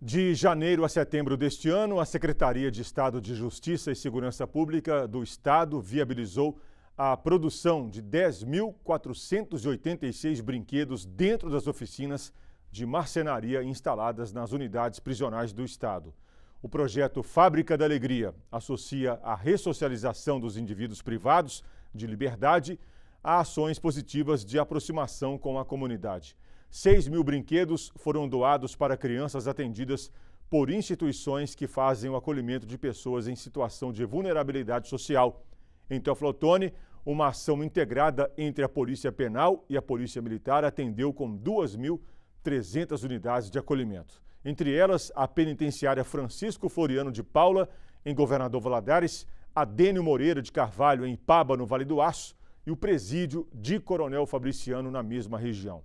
De janeiro a setembro deste ano, a Secretaria de Estado de Justiça e Segurança Pública do Estado viabilizou a produção de 10.486 brinquedos dentro das oficinas de marcenaria instaladas nas unidades prisionais do Estado. O projeto Fábrica da Alegria associa a ressocialização dos indivíduos privados de liberdade a ações positivas de aproximação com a comunidade. 6 mil brinquedos foram doados para crianças atendidas por instituições que fazem o acolhimento de pessoas em situação de vulnerabilidade social. Em Teoflotone, uma ação integrada entre a Polícia Penal e a Polícia Militar atendeu com 2.300 unidades de acolhimento. Entre elas, a penitenciária Francisco Floriano de Paula, em Governador Valadares, a Dênio Moreira de Carvalho, em Paba, no Vale do Aço, e o presídio de Coronel Fabriciano na mesma região.